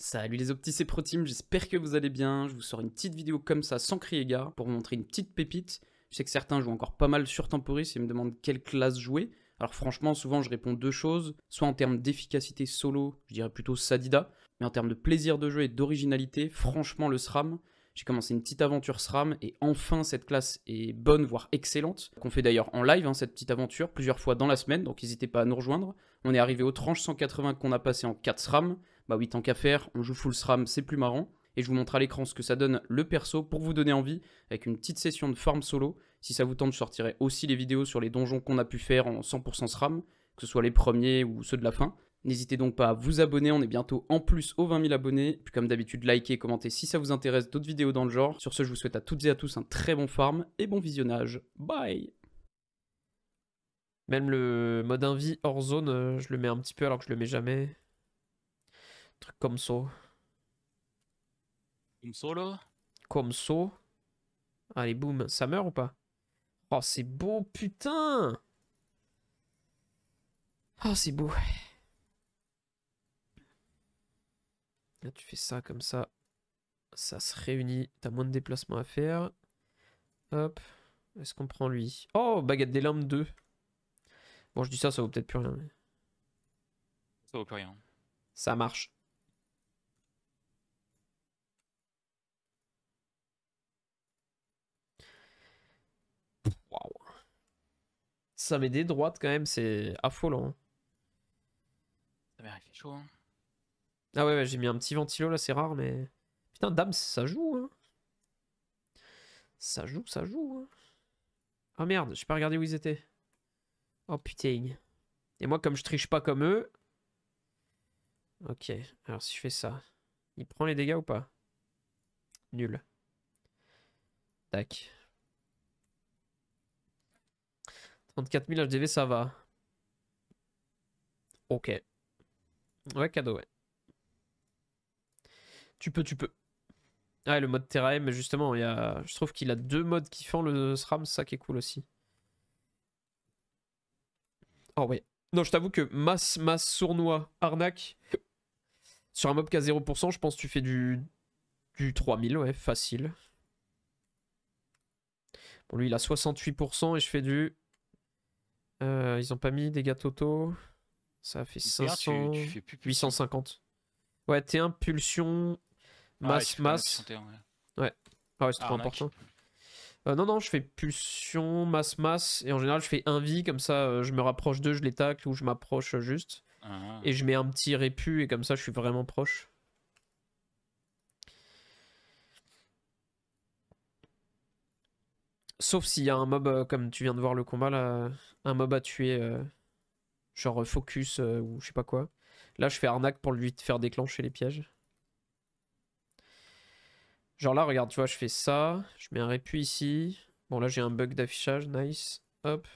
Salut les optis, et Proteam, j'espère que vous allez bien. Je vous sors une petite vidéo comme ça, sans crier gars, pour vous montrer une petite pépite. Je sais que certains jouent encore pas mal sur Temporis et me demandent quelle classe jouer. Alors franchement, souvent je réponds deux choses, soit en termes d'efficacité solo, je dirais plutôt Sadida, mais en termes de plaisir de jeu et d'originalité, franchement le SRAM, j'ai commencé une petite aventure SRAM et enfin cette classe est bonne, voire excellente, qu'on fait d'ailleurs en live hein, cette petite aventure plusieurs fois dans la semaine, donc n'hésitez pas à nous rejoindre. On est arrivé aux tranches 180 qu'on a passé en 4 SRAM, bah oui, tant qu'à faire, on joue full SRAM, c'est plus marrant. Et je vous montre à l'écran ce que ça donne le perso pour vous donner envie, avec une petite session de farm solo. Si ça vous tente, je sortirai aussi les vidéos sur les donjons qu'on a pu faire en 100% SRAM, que ce soit les premiers ou ceux de la fin. N'hésitez donc pas à vous abonner, on est bientôt en plus aux 20 000 abonnés. Puis comme d'habitude, likez, commentez si ça vous intéresse d'autres vidéos dans le genre. Sur ce, je vous souhaite à toutes et à tous un très bon farm et bon visionnage. Bye Même le mode invi hors zone, euh, je le mets un petit peu alors que je le mets jamais truc comme ça. Comme ça, là Comme ça. Allez, boum. Ça meurt ou pas Oh, c'est beau, putain Oh, c'est beau. Là, tu fais ça comme ça. Ça se réunit. T'as moins de déplacements à faire. Hop. Est-ce qu'on prend lui Oh, baguette des lames 2. Bon, je dis ça, ça vaut peut-être plus rien. Ça vaut plus rien. Ça marche. ça met des droites quand même, c'est affolant. Hein. Ça fait chaud. Hein. Ah ouais, j'ai mis un petit ventilo là, c'est rare, mais. Putain, dame, ça joue. Hein. Ça joue, ça joue. Hein. Ah merde, j'ai pas regardé où ils étaient. Oh putain. Et moi, comme je triche pas comme eux. Ok, alors si je fais ça, il prend les dégâts ou pas Nul. Tac. 34 000 HDV, ça va. Ok. Ouais, cadeau, ouais. Tu peux, tu peux. Ah, le mode mais justement, il y a... je trouve qu'il a deux modes qui font le SRAM, ça qui est cool aussi. Oh ouais. Non, je t'avoue que masse, masse, sournois, arnaque. Sur un mob qui a 0%, je pense que tu fais du, du 3000, ouais, facile. Bon, lui, il a 68% et je fais du euh, ils ont pas mis dégâts totaux. Ça fait 500... 850. Ouais, T1, pulsion, ah masse, masse. ouais. Ah ouais, c'est trop important. Euh, non, non, je fais pulsion, masse, masse. Et en général, je fais un vie, comme ça, euh, je me rapproche d'eux, je les tacle ou je m'approche juste. Ah. Et je mets un petit répu, et comme ça, je suis vraiment proche. Sauf s'il y a un mob, euh, comme tu viens de voir le combat là, un mob à tuer, euh, genre euh, focus ou je sais pas quoi. Là, je fais arnaque pour lui faire déclencher les pièges. Genre là, regarde, tu vois, je fais ça, je mets un répu ici. Bon, là, j'ai un bug d'affichage, nice, hop.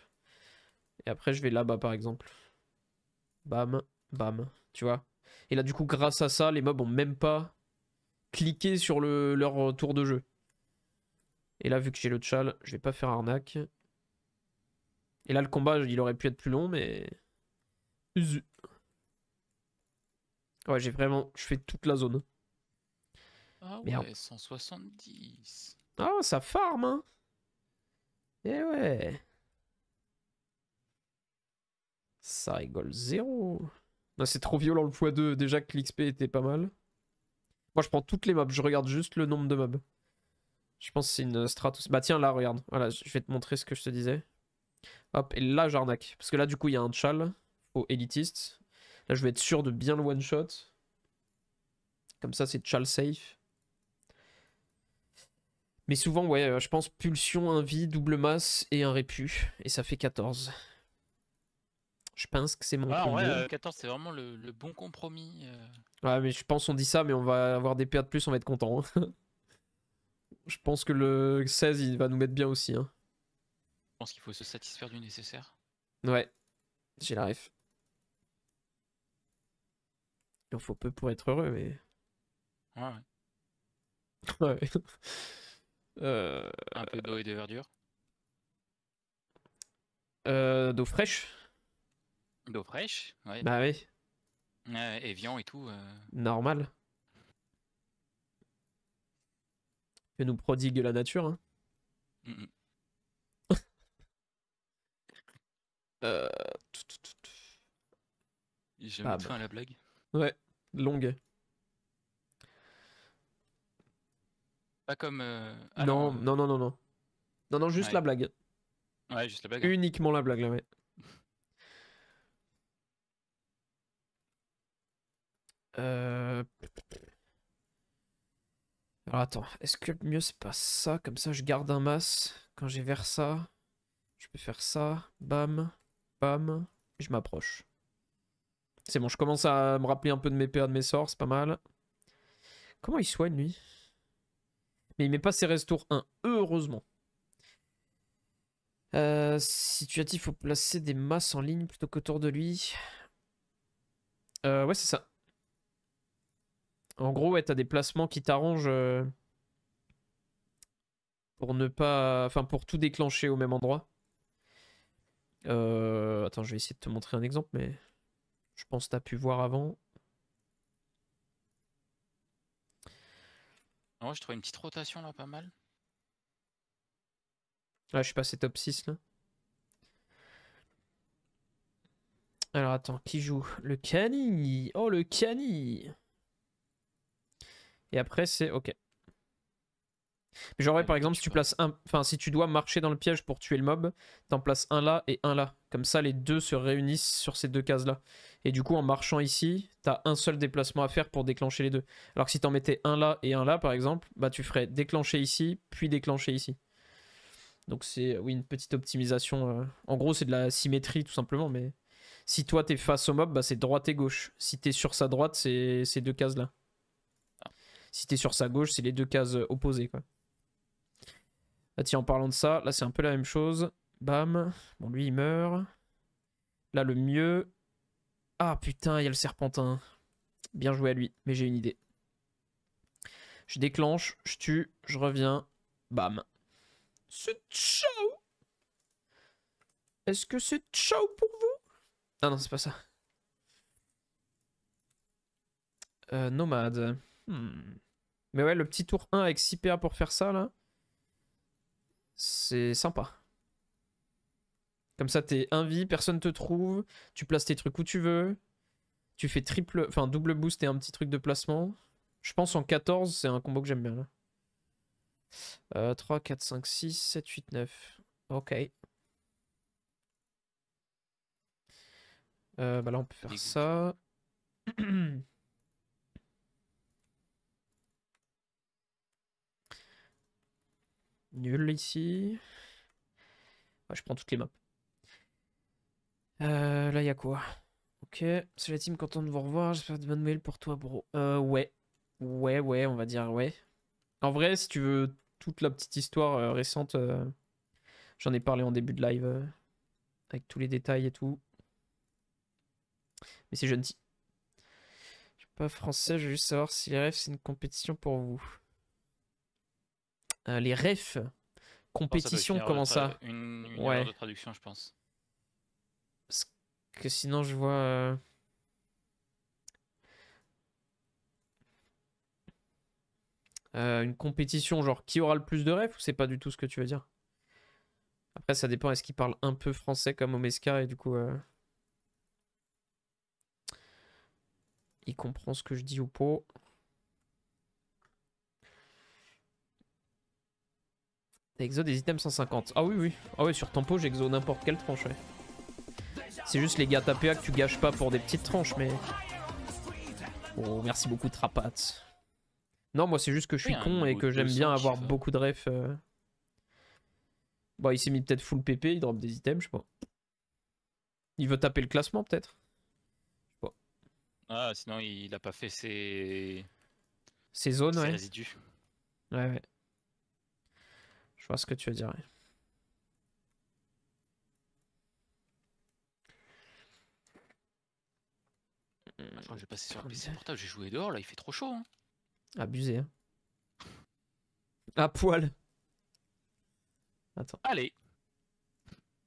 Et après, je vais là-bas, par exemple. Bam, bam, tu vois. Et là, du coup, grâce à ça, les mobs ont même pas cliqué sur leur tour de jeu. Et là, vu que j'ai le tchal, je vais pas faire arnaque. Et là, le combat, il aurait pu être plus long, mais... Ouais, j'ai vraiment... Je fais toute la zone. Ah ouais, 170. Ah, ça farme, hein Eh ouais Ça rigole zéro. Non, c'est trop violent le x2. Déjà que l'XP était pas mal. Moi, je prends toutes les mobs. Je regarde juste le nombre de mobs. Je pense que c'est une Stratos. Bah tiens, là, regarde. Voilà, je vais te montrer ce que je te disais. Hop, et là, j'arnaque. Parce que là, du coup, il y a un chal au élitiste. Là, je vais être sûr de bien le one-shot. Comme ça, c'est chal safe. Mais souvent, ouais, euh, je pense pulsion, un vie, double masse et un répu. Et ça fait 14. Je pense que c'est mon ah, ouais, 14, euh, c'est vraiment le, bon compromis. Euh. Ouais, mais je pense on dit ça, mais on va avoir des PA de plus, on va être content. Hein. Je pense que le 16, il va nous mettre bien aussi. Hein. Je pense qu'il faut se satisfaire du nécessaire. Ouais, j'ai la ref. Il en faut peu pour être heureux, mais... Ouais, ouais. ouais. euh... Un peu d'eau et de verdure. Euh, d'eau fraîche. D'eau fraîche, ouais. Bah oui. et viande et tout. Euh. Normal. nous prodigue la nature. Hein. bien euh, à la blague. Ouais, longue. Pas comme. Euh, non, euh. non, non, non, non. Non, non, juste la blague. Ouais, juste la blague. Uniquement la blague, là, Euh... Alors attends, est-ce que le mieux c'est pas ça Comme ça je garde un masse Quand j'ai vers ça, je peux faire ça. Bam, bam, je m'approche. C'est bon, je commence à me rappeler un peu de mes PA, de mes sorts, c'est pas mal. Comment il soigne lui Mais il met pas ses tour 1, heureusement. Euh, situatif, il faut placer des masses en ligne plutôt qu'autour de lui. Euh, ouais, c'est ça. En gros, ouais, t'as des placements qui t'arrangent euh, pour ne pas. Enfin, pour tout déclencher au même endroit. Euh, attends, je vais essayer de te montrer un exemple, mais je pense que t'as pu voir avant. Non, ah, je trouve une petite rotation là, pas mal. Ah, je suis passé top 6 là. Alors attends, qui joue Le Kani Oh le Kani et après, c'est OK. Mais genre, par exemple, si tu places un. Enfin, si tu dois marcher dans le piège pour tuer le mob, t'en places un là et un là. Comme ça, les deux se réunissent sur ces deux cases là. Et du coup, en marchant ici, t'as un seul déplacement à faire pour déclencher les deux. Alors que si t'en mettais un là et un là, par exemple, bah tu ferais déclencher ici, puis déclencher ici. Donc c'est, euh, oui, une petite optimisation. Euh. En gros, c'est de la symétrie tout simplement, mais. Si toi t'es face au mob, bah, c'est droite et gauche. Si t'es sur sa droite, c'est ces deux cases là. Si t'es sur sa gauche, c'est les deux cases opposées, quoi. tiens, en parlant de ça, là, c'est un peu la même chose. Bam. Bon, lui, il meurt. Là, le mieux. Ah, putain, il y a le serpentin. Bien joué à lui, mais j'ai une idée. Je déclenche, je tue, je reviens. Bam. C'est ciao Est-ce que c'est ciao pour vous Ah non, c'est pas ça. Euh, nomade. Hmm. Mais ouais, le petit tour 1 avec 6 PA pour faire ça, là, c'est sympa. Comme ça, t'es 1 vie, personne te trouve, tu places tes trucs où tu veux, tu fais triple, enfin double boost et un petit truc de placement. Je pense en 14, c'est un combo que j'aime bien, là. 3, 4, 5, 6, 7, 8, 9. Ok. Euh, bah là, on peut faire ça. Nul ici. je prends toutes les maps. Euh, là, il y a quoi Ok, c'est la team, content de vous revoir. J'espère de bonnes nouvelles pour toi, bro. Euh, ouais. Ouais, ouais, on va dire ouais. En vrai, si tu veux toute la petite histoire euh, récente, euh, j'en ai parlé en début de live, avec tous les détails et tout. Mais c'est gentil. Je suis pas français, je veux juste savoir si les rêves, c'est une compétition pour vous. Euh, les refs, compétition, comment ça euh, Une, ouais. traduction, je pense. Parce que sinon, je vois. Euh, une compétition, genre qui aura le plus de refs ou c'est pas du tout ce que tu veux dire Après, ça dépend, est-ce qu'il parle un peu français comme Omeska et du coup. Il comprend ce que je dis ou pas. Exo des items 150. Ah oui, oui. Ah oui, sur Tempo, j'exo n'importe quelle tranche, C'est juste les gars tapéa que tu gâches pas pour des petites tranches, mais... Oh, merci beaucoup, Trapat. Non, moi, c'est juste que je suis con et que j'aime bien avoir beaucoup de refs. Euh. Bon, bah, il s'est mis peut-être full PP, il drop des items, je sais pas. Il veut taper le classement, peut-être Je Ah, sinon, il a pas fait ses... Ses zones, Ouais, ouais. Je vois ce que tu veux dire. Ah, crois je j'ai passé sur le PC portable, j'ai joué dehors là, il fait trop chaud. Hein. Abusé. Hein. À poil. Attends. Allez.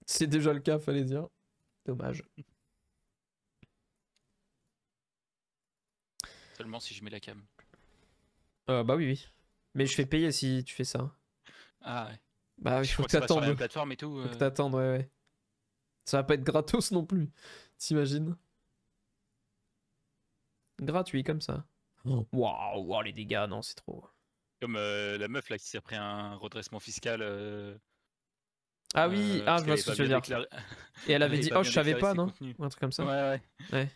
C'est déjà le cas, fallait dire. Dommage. Seulement si je mets la cam. Euh, bah oui, oui. Mais je fais payer si tu fais ça. Ah ouais. Bah, il faut que, t'attendes. t'attendes. Faut que euh. t'attendes, ouais, ouais. Ça va pas être gratos non plus, t'imagines Gratuit comme ça. Oh. Waouh, wow, oh, les dégâts, non, c'est trop. Comme euh, la meuf là qui s'est pris un redressement fiscal. Euh. Ah oui, ah, je vois ce que veux dire. Et elle avait dit, oh, je savais pas, non Un truc comme ça. Ouais, ouais.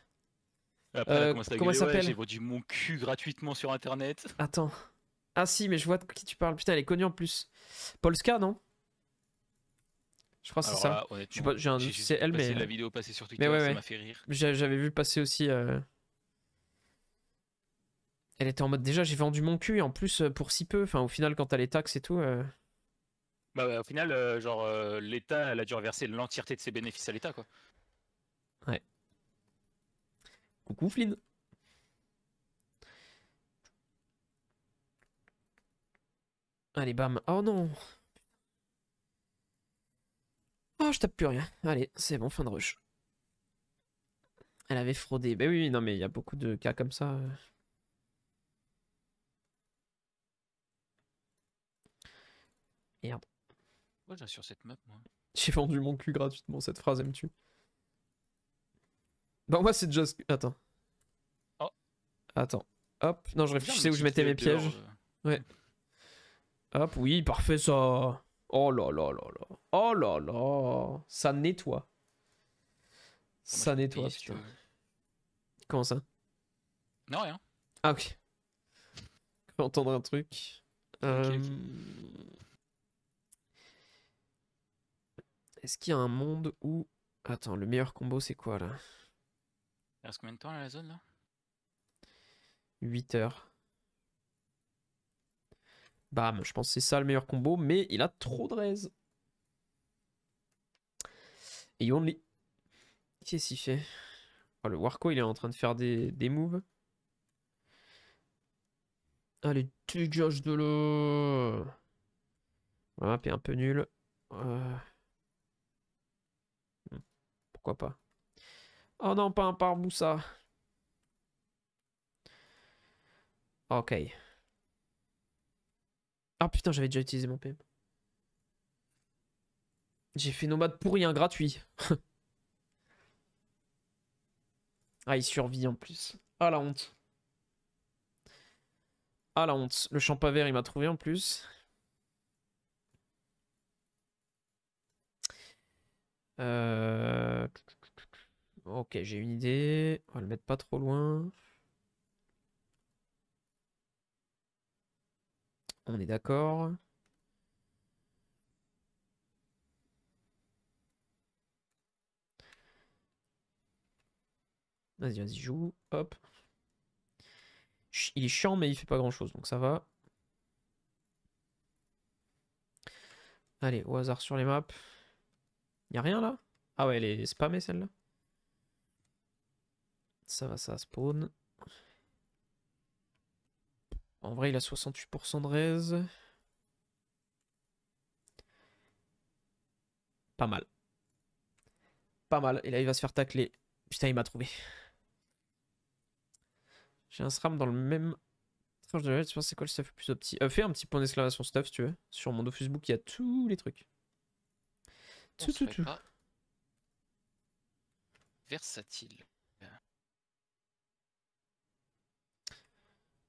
ouais. elle comment ça s'appelle J'ai vendu mon cul gratuitement sur internet. Attends. Ah si, mais je vois de qui tu parles. Putain, elle est connue en plus. Polska, non Je crois que c'est ça. C'est elle, mais... La vidéo passée sur J'avais vu passer aussi... Euh, elle était en mode, déjà, j'ai vendu mon cul, en plus, euh, pour si peu. Enfin, au final, quand t'as les taxes et tout... Euh. Bah, au final, genre, l'État, elle a dû reverser l'entièreté de ses bénéfices à l'État, quoi. Ouais. Coucou, Flynn Allez, bam. Oh non Oh, je tape plus rien. Allez, c'est bon, fin de rush. Elle avait fraudé. Ben oui, non mais il y a beaucoup de cas comme ça. Merde. cette moi J'ai vendu mon cul gratuitement, cette phrase, elle me tue. bah moi, c'est juste Just... Attends. Oh. Attends. Hop. Non, je réfléchissais où je mettais mes pièges. Euh. Ouais. Hop, oui, parfait ça. Oh là là là là. Oh là là. Ça nettoie. Ça nettoie, putain. Comment ça Non, rien. Ah, ok. Je vais entendre un truc. Euh, est-ce qu'il y a un monde où. Attends, le meilleur combo, c'est quoi là Il reste combien de temps la zone là 8 heures. Bam, je pense que c'est ça le meilleur combo, mais il a trop de raise. Et Yonli. Qu'est-ce qu'il fait oh, Le Warco, il est en train de faire des, des moves. Allez, ah, dégage de l'eau Voilà, est un peu nul. Euh. Hmm, pourquoi pas Oh non, pas un Parboussa Moussa. Ok. Ah putain, j'avais déjà utilisé mon PM. J'ai fait nomade pour rien, gratuit. ah, il survit en plus. Ah la honte. Ah la honte. Le champ vert, il m'a trouvé en plus. Euh, ok, j'ai une idée. On va le mettre pas trop loin. On est d'accord. Vas-y, vas-y, joue. Hop. Il est chiant, mais il fait pas grand-chose, donc ça va. Allez, au hasard sur les maps. Il Y a rien, là Ah ouais, elle est spammée, celle-là. Ça va, ça spawn. En vrai, il a 68% de raise. Pas mal. Pas mal. Et là, il va se faire tacler. Putain, il m'a trouvé. J'ai un SRAM dans le même... de je pense c'est quoi le stuff le plus petit euh, Fais un petit point d'exclamation stuff, si tu veux. Sur mon officebook il y a tous les trucs. Tout, tout, tout. Versatile.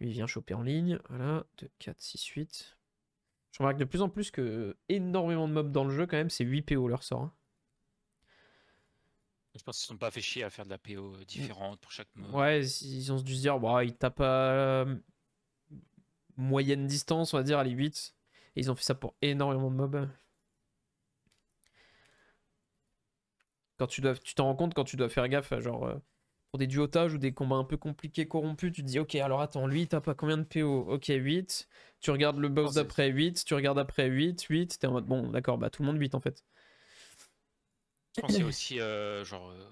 il vient choper en ligne. Voilà, 2, 4, 6, 8. Je remarque de plus en plus que énormément de mobs dans le jeu, quand même, c'est 8 PO leur sort. Hein. Je pense qu'ils ne sont pas fait chier à faire de la PO différente pour chaque mob. Ouais, ils ont dû se dire, bah, ils tapent à euh, moyenne distance, on va dire, à les 8. Et ils ont fait ça pour énormément de mobs. Quand tu dois, tu t'en rends compte quand tu dois faire gaffe, genre, euh, pour des duotages ou des combats un peu compliqués, corrompus, tu te dis ok, alors attends, lui t'as pas combien de PO Ok, 8. Tu regardes le boss ah, d'après 8, tu regardes après 8, 8. T'es en mode bon, d'accord, bah tout le monde 8 en fait. Je pensais aussi, euh, genre, euh,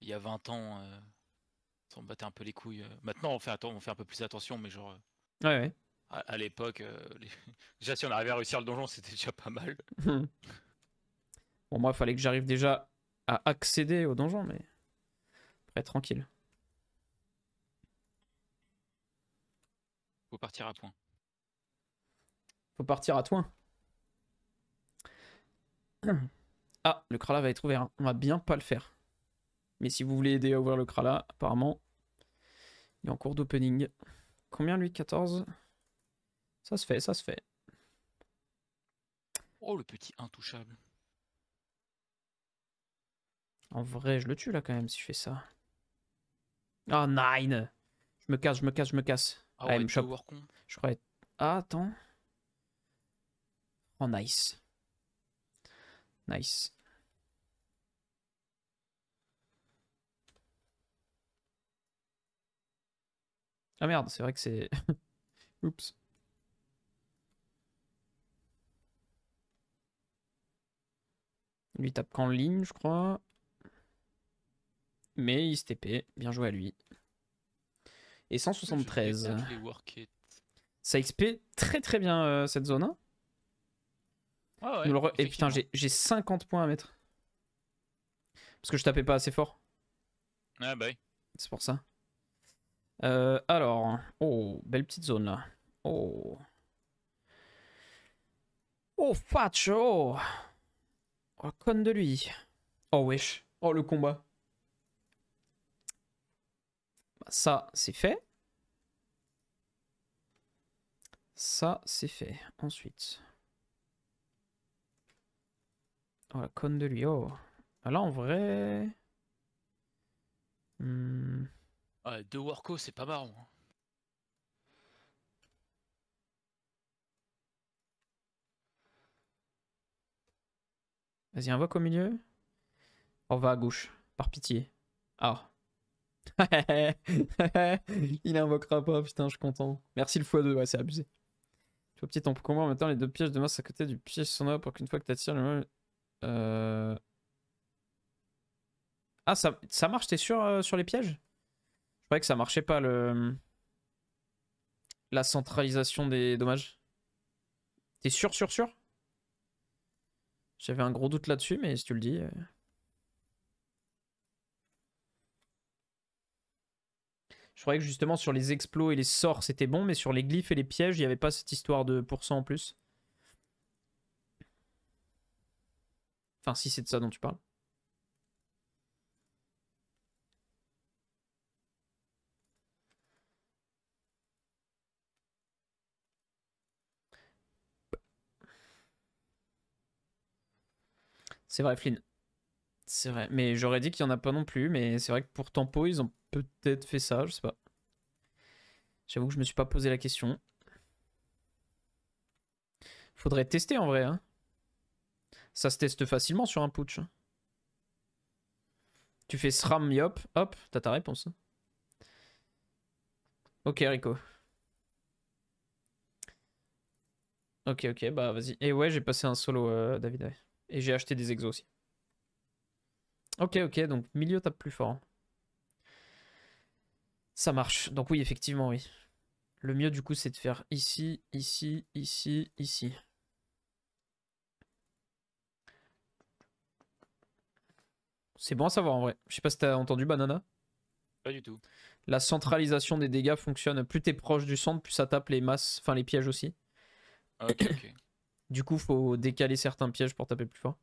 il y a 20 ans, euh, on battait un peu les couilles. Maintenant, on fait, on fait un peu plus attention, mais genre. Ouais, ouais. À, l'époque, déjà si on arrivait à réussir le donjon, c'était déjà pas mal. bon, moi, il fallait que j'arrive déjà à accéder au donjon, mais tranquille. Faut partir à point. Faut partir à toi Ah, le Krala va être ouvert. Hein. On va bien pas le faire. Mais si vous voulez aider à ouvrir le Krala, apparemment, il est en cours d'opening. Combien lui 14 Ça se fait, ça se fait. Oh, le petit intouchable. En vrai, je le tue là quand même si je fais ça. Oh, nine Je me casse, je me casse, je me casse. Ah ouais, me Je crois Ah, attends. Oh, nice. Nice. Ah merde, c'est vrai que c'est... Oups. Lui tape qu'en ligne, je crois. Mais il se bien joué à lui. Et 173. Ça XP très très bien euh, cette zone. Hein. Ah et putain, j'ai 50 points à mettre. Parce que je tapais pas assez fort. Ah bah C'est pour ça. Euh, alors, oh, belle petite zone là. Oh. Oh, Fatch, oh. conne de lui. Oh, wesh. Oh, le combat. Bah, ça, c'est fait. Ça, c'est fait. Ensuite. Oh, la conne de lui. Oh. Ah, là, en vrai... De hmm. deux Warco, c'est pas marrant. Hein. Vas-y, invoque au milieu. On va à gauche, par pitié. Ah. Il invoquera pas, putain, je suis content. Merci le x2, ouais, c'est abusé. Tu vois, petit temps peut en maintenant les deux pièges de masse à côté du piège sonore pour qu'une fois que t'attires le même. Euh, ah, ça, ça marche, t'es sûr euh, sur les pièges Je croyais que ça marchait pas le. La centralisation des dommages. T'es sûr, sûr, sûr J'avais un gros doute là-dessus, mais si tu le dis. Euh, Je croyais que justement sur les explos et les sorts c'était bon, mais sur les glyphes et les pièges, il n'y avait pas cette histoire de pourcent en plus. Enfin, si c'est de ça dont tu parles. C'est vrai, Flynn. C'est vrai, mais j'aurais dit qu'il n'y en a pas non plus, mais c'est vrai que pour Tempo, ils ont peut-être fait ça, je sais pas. J'avoue que je me suis pas posé la question. Faudrait tester en vrai. Hein. Ça se teste facilement sur un putsch. Hein. Tu fais SRAM, yop, hop, t'as ta réponse. Hein. Ok, Rico. Ok, ok, bah vas-y. Et ouais, j'ai passé un solo, euh, David. Et j'ai acheté des exos aussi. Ok, ok, donc milieu tape plus fort. Hein. Ça marche. Donc oui, effectivement, oui. Le mieux, du coup, c'est de faire ici, ici, ici, ici. C'est bon à savoir, en vrai. Je sais pas si t'as entendu, Banana. Pas du tout. La centralisation des dégâts fonctionne. Plus t'es proche du centre, plus ça tape les masses, enfin les pièges aussi. Ah, ok, ok. Du coup, faut décaler certains pièges pour taper plus fort.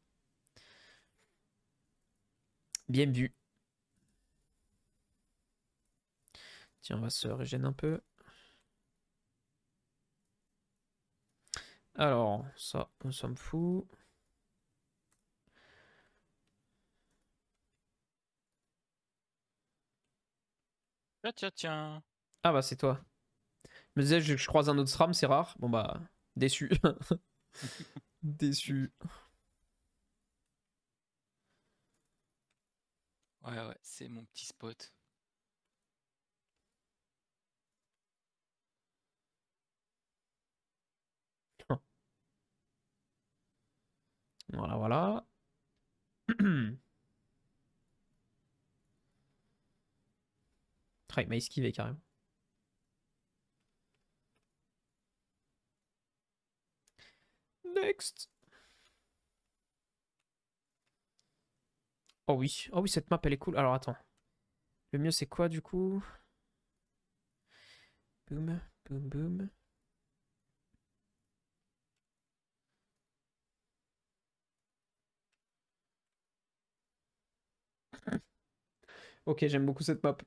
Bien vu. Tiens, on va se régénérer un peu. Alors, ça, on s'en fout. Tiens, ah, tiens, tiens. Ah bah c'est toi. Je me disais, je, je croise un autre SRAM, c'est rare. Bon bah, déçu. déçu. Ouais, ouais, c'est mon petit spot. Voilà, voilà. ah, il m'a esquivé carrément. Next Oh oui. Oh oui, cette map, elle est cool. Alors, attends. Le mieux, c'est quoi, du coup Boum, boum, boum. Ok, j'aime beaucoup cette map.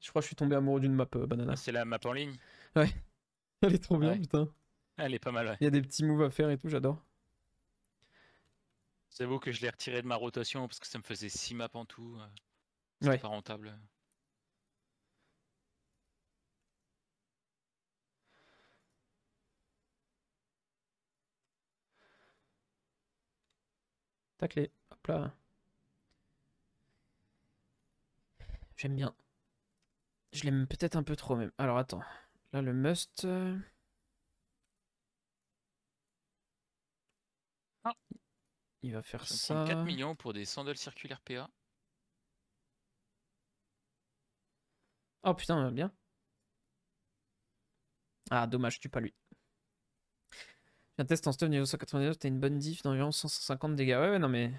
Je crois que je suis tombé amoureux d'une map euh, banana. C'est la map en ligne Ouais. Elle est trop bien, putain. Elle est pas mal, Il y a des petits moves à faire et tout, j'adore vous que je l'ai retiré de ma rotation parce que ça me faisait 6 maps en tout. Euh. C'est pas rentable. Taclé, les. Hop là. J'aime bien. Je l'aime peut-être un peu trop même. Alors attends. Là le must. Euh. Ah. Il va faire ça. 4 millions pour des sandales circulaires PA. Oh putain, bien. Ah, dommage, tu pas lui. Un test en stuff niveau 199, t'as une bonne diff d'environ 150 dégâts. Ouais, ouais, non mais.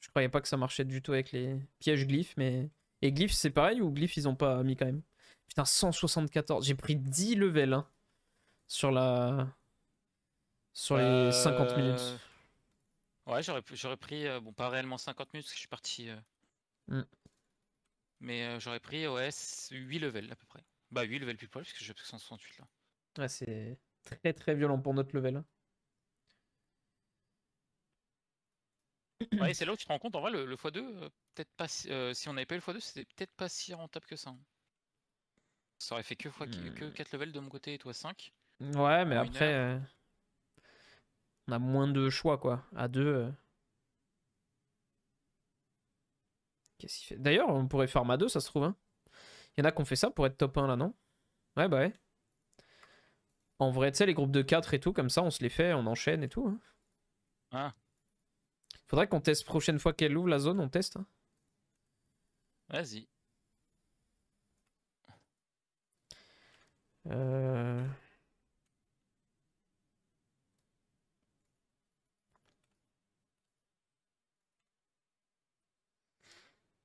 Je croyais pas que ça marchait du tout avec les pièges glyphes, mais. Et glyphes, c'est pareil ou glyphes, ils ont pas mis quand même Putain, 174. J'ai pris 10 levels hein, sur la. Sur les 50 minutes. Ouais, j'aurais, j'aurais pris, euh, bon, pas réellement 50 minutes parce que je suis parti. Euh. Mm. Mais euh, j'aurais pris, ouais, 8 levels à peu près. Bah, 8 levels plus parce que j'ai 168 là. Ouais, c'est très très violent pour notre level. Hein. Ouais, c'est là où tu te rends compte, en vrai, le, x2, peut-être pas. si- on n'avait pas eu le x2, c'était peut-être pas si rentable que ça. Hein. Ça aurait fait que, que, 4 hmm. levels de mon côté et toi 5. Ouais, mais après, a moins de choix, quoi. À deux. Euh. Qu'est-ce qu'il fait D'ailleurs, on pourrait faire à deux, ça se trouve. Hein. Il y en a qu'on fait ça pour être top 1 là, non Ouais, bah ouais. En vrai, tu sais, les groupes de 4 et tout, comme ça, on se les fait, on enchaîne et tout. Hein. Ah. Faudrait qu'on teste prochaine fois qu'elle ouvre la zone, on teste. Hein. Vas-y. Euh.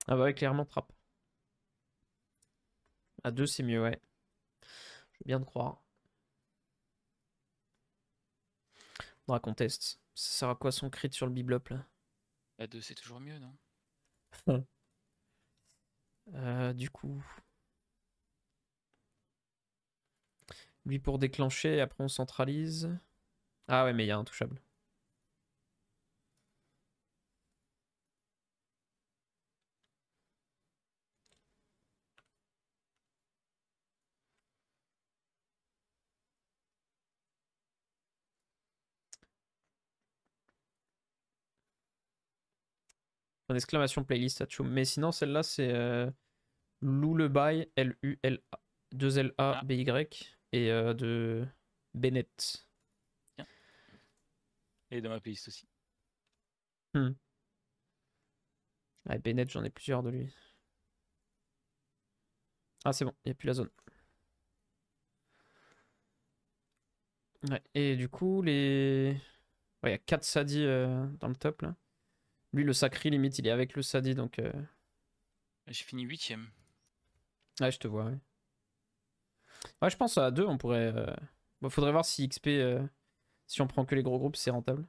Ah bah ouais, clairement trap. À 2 c'est mieux, ouais. Je veux bien te croire. va qu'on teste. Ça sert à quoi son crit sur le biblop là À 2 bah, c'est toujours mieux, non euh, Du coup. Lui pour déclencher, et après on centralise. Ah ouais, mais il y a un touchable. En exclamation playlist à Mais sinon, celle-là, c'est euh, L-U-L-A, 2-L-A-B-Y, ah. et euh, de Bennett. Et de ma playlist aussi. Hmm. Bennett, j'en ai plusieurs de lui. Ah, c'est bon, il n'y a plus la zone. et du coup, les. Il y a 4 Sadi euh, dans le top là. Lui, le sacré limite, il est avec le Sadi, donc. J'ai fini 8 Ouais, je te vois, ouais. je pense à 2, on pourrait. Euh, faudrait voir si XP. Euh, si on prend que les gros groupes, c'est rentable.